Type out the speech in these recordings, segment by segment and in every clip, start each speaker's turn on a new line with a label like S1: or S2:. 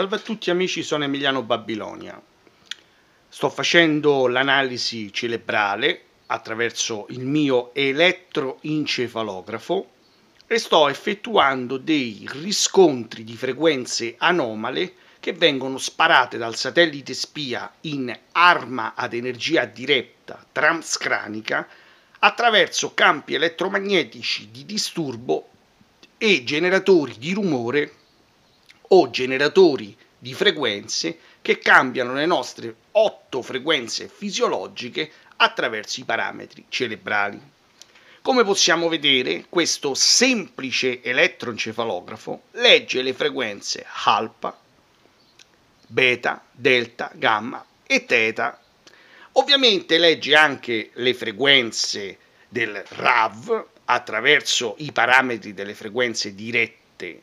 S1: Salve a tutti amici, sono Emiliano Babilonia. Sto facendo l'analisi cerebrale attraverso il mio elettroencefalografo e sto effettuando dei riscontri di frequenze anomale che vengono sparate dal satellite spia in arma ad energia diretta transcranica attraverso campi elettromagnetici di disturbo e generatori di rumore o generatori di frequenze che cambiano le nostre otto frequenze fisiologiche attraverso i parametri cerebrali. Come possiamo vedere, questo semplice elettroencefalografo legge le frequenze alfa, beta, delta, gamma e teta. Ovviamente legge anche le frequenze del RAV attraverso i parametri delle frequenze dirette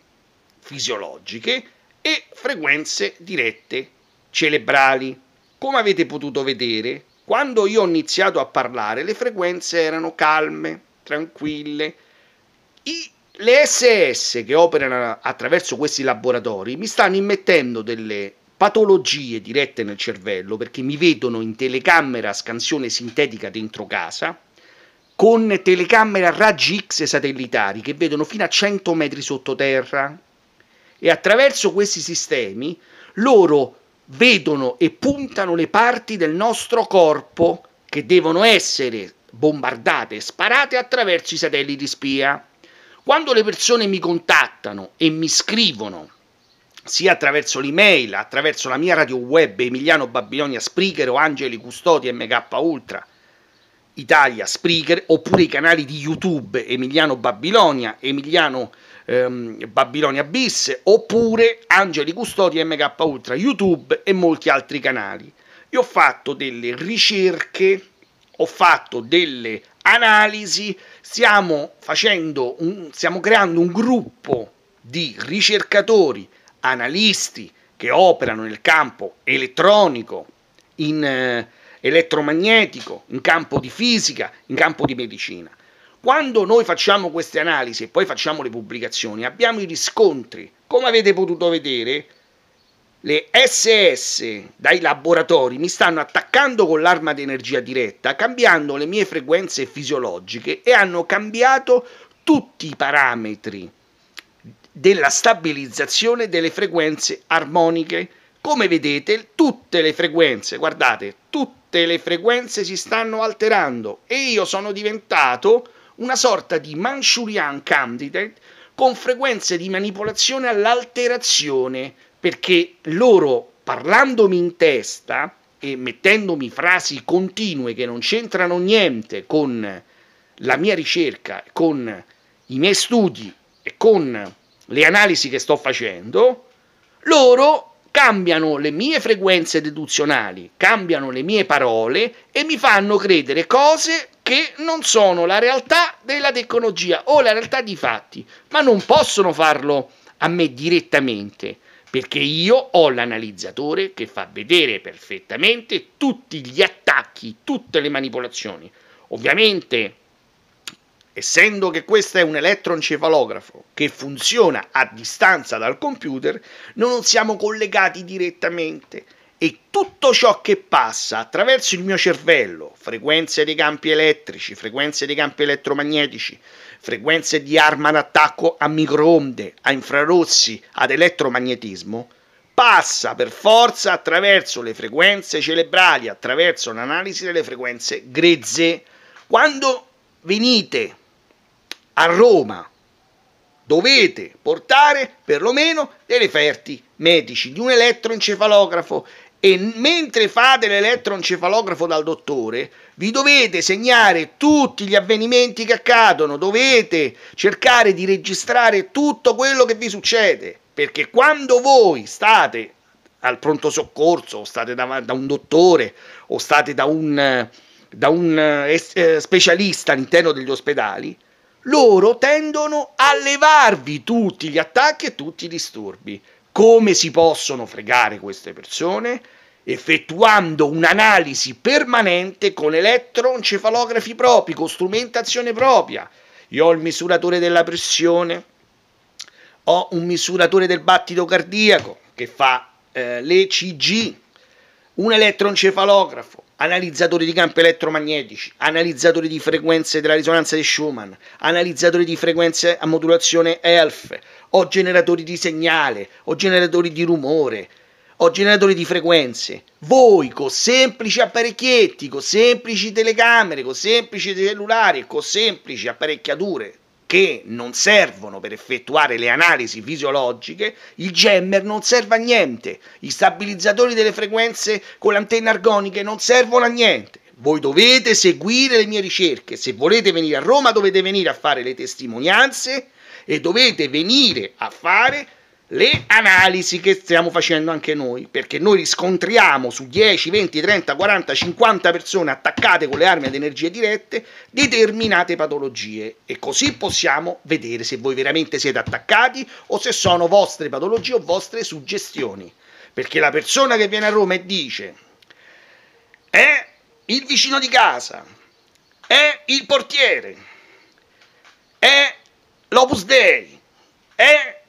S1: fisiologiche e frequenze dirette cerebrali. Come avete potuto vedere, quando io ho iniziato a parlare, le frequenze erano calme, tranquille. I, le SS che operano attraverso questi laboratori mi stanno immettendo delle patologie dirette nel cervello perché mi vedono in telecamera a scansione sintetica dentro casa con telecamera a raggi X satellitari che vedono fino a 100 metri sottoterra, e attraverso questi sistemi loro vedono e puntano le parti del nostro corpo che devono essere bombardate e sparate attraverso i satelliti spia. Quando le persone mi contattano e mi scrivono, sia attraverso l'email, attraverso la mia radio web Emiliano Babilonia Spricher o Angeli Custodi MK Ultra, Italia Spreaker oppure i canali di YouTube Emiliano Babilonia, Emiliano ehm, Babilonia Bis oppure Angeli Custodi MK Ultra YouTube e molti altri canali. Io ho fatto delle ricerche, ho fatto delle analisi, stiamo, un, stiamo creando un gruppo di ricercatori, analisti che operano nel campo elettronico in eh, elettromagnetico, in campo di fisica, in campo di medicina. Quando noi facciamo queste analisi e poi facciamo le pubblicazioni, abbiamo i riscontri. Come avete potuto vedere, le SS dai laboratori mi stanno attaccando con l'arma di energia diretta, cambiando le mie frequenze fisiologiche e hanno cambiato tutti i parametri della stabilizzazione delle frequenze armoniche come vedete, tutte le frequenze, guardate, tutte le frequenze si stanno alterando e io sono diventato una sorta di Manchurian candidate con frequenze di manipolazione all'alterazione, perché loro, parlandomi in testa e mettendomi frasi continue che non c'entrano niente con la mia ricerca, con i miei studi e con le analisi che sto facendo, loro cambiano le mie frequenze deduzionali, cambiano le mie parole e mi fanno credere cose che non sono la realtà della tecnologia o la realtà dei fatti, ma non possono farlo a me direttamente, perché io ho l'analizzatore che fa vedere perfettamente tutti gli attacchi, tutte le manipolazioni. Ovviamente Essendo che questo è un elettroencefalografo che funziona a distanza dal computer, noi non siamo collegati direttamente e tutto ciò che passa attraverso il mio cervello, frequenze dei campi elettrici, frequenze dei campi elettromagnetici, frequenze di arma d'attacco a microonde, a infrarossi, ad elettromagnetismo, passa per forza attraverso le frequenze cerebrali, attraverso l'analisi delle frequenze grezze. Quando venite a Roma dovete portare perlomeno dei referti medici di un elettroencefalografo e mentre fate l'elettroencefalografo dal dottore vi dovete segnare tutti gli avvenimenti che accadono, dovete cercare di registrare tutto quello che vi succede, perché quando voi state al pronto soccorso o state da, da un dottore o state da un, da un eh, eh specialista all'interno degli ospedali, loro tendono a levarvi tutti gli attacchi e tutti i disturbi. Come si possono fregare queste persone? effettuando un'analisi permanente con elettroencefalografi propri, con strumentazione propria. Io ho il misuratore della pressione, ho un misuratore del battito cardiaco che fa eh, l'ECG, un elettroencefalografo, analizzatori di campi elettromagnetici, analizzatori di frequenze della risonanza di Schumann, analizzatori di frequenze a modulazione ELF, o generatori di segnale, o generatori di rumore, o generatori di frequenze. Voi con semplici apparecchietti, con semplici telecamere, con semplici cellulari, con semplici apparecchiature che non servono per effettuare le analisi fisiologiche, il jammer non serve a niente, i stabilizzatori delle frequenze con le antenne argoniche non servono a niente. Voi dovete seguire le mie ricerche, se volete venire a Roma dovete venire a fare le testimonianze e dovete venire a fare le analisi che stiamo facendo anche noi, perché noi riscontriamo su 10, 20, 30, 40, 50 persone attaccate con le armi ad energie dirette determinate patologie e così possiamo vedere se voi veramente siete attaccati o se sono vostre patologie o vostre suggestioni. Perché la persona che viene a Roma e dice è il vicino di casa, è il portiere, è l'Opus Dei, è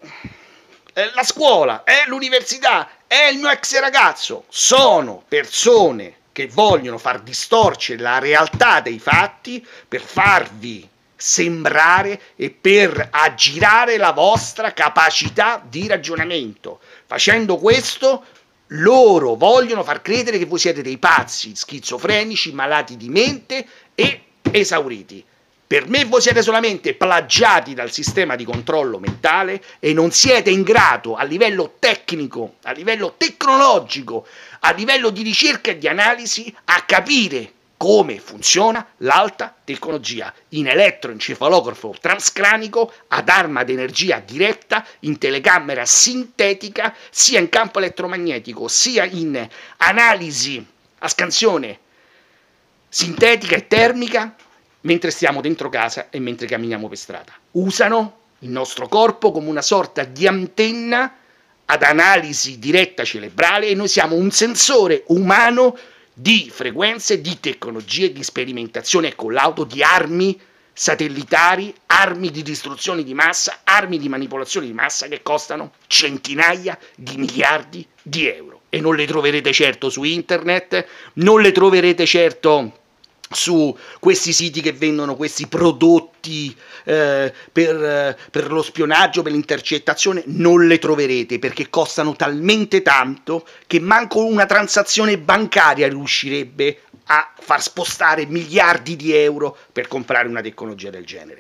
S1: eh, la scuola, è l'università, è il mio ex ragazzo. Sono persone che vogliono far distorcere la realtà dei fatti per farvi sembrare e per aggirare la vostra capacità di ragionamento. Facendo questo, loro vogliono far credere che voi siete dei pazzi, schizofrenici, malati di mente e esauriti. Per me voi siete solamente plagiati dal sistema di controllo mentale e non siete in grado a livello tecnico, a livello tecnologico, a livello di ricerca e di analisi a capire come funziona l'alta tecnologia in elettroencefalografo transcranico ad arma di energia diretta in telecamera sintetica sia in campo elettromagnetico sia in analisi a scansione sintetica e termica mentre stiamo dentro casa e mentre camminiamo per strada. Usano il nostro corpo come una sorta di antenna ad analisi diretta cerebrale e noi siamo un sensore umano di frequenze, di tecnologie, di sperimentazione e l'auto, di armi satellitari, armi di distruzione di massa, armi di manipolazione di massa che costano centinaia di miliardi di euro. E non le troverete certo su internet, non le troverete certo su questi siti che vendono questi prodotti eh, per, eh, per, lo spionaggio, per l'intercettazione, non le troverete perché costano talmente tanto che manco una transazione bancaria riuscirebbe a far spostare miliardi di euro per comprare una tecnologia del genere.